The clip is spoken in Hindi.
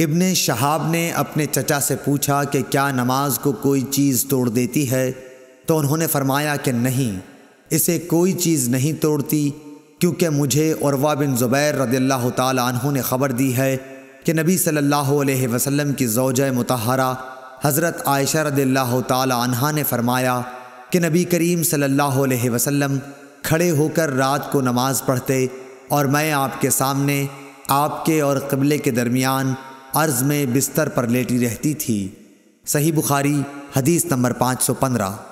इब्ने शहाब ने अपने चचा से पूछा कि क्या नमाज को कोई चीज़ तोड़ देती है तो उन्होंने फरमाया कि नहीं इसे कोई चीज़ नहीं तोड़ती क्योंकि मुझे औरवा बिन ज़ुबैर रदील्ला तह ने ख़बर दी है कि नबी सल्लल्लाहु अलैहि वसल्लम की जोज़ मतहरा हज़रत आयशा रदील्ला तह ने फरमाया कि नबी करीम सल्लल्लाहु अलैहि वसल्लम खड़े होकर रात को नमाज़ पढ़ते और मैं आपके सामने आपके और कबले के दरमियान अर्ज़ में बिस्तर पर लेटी रहती थी सही बुखारी हदीस नंबर 515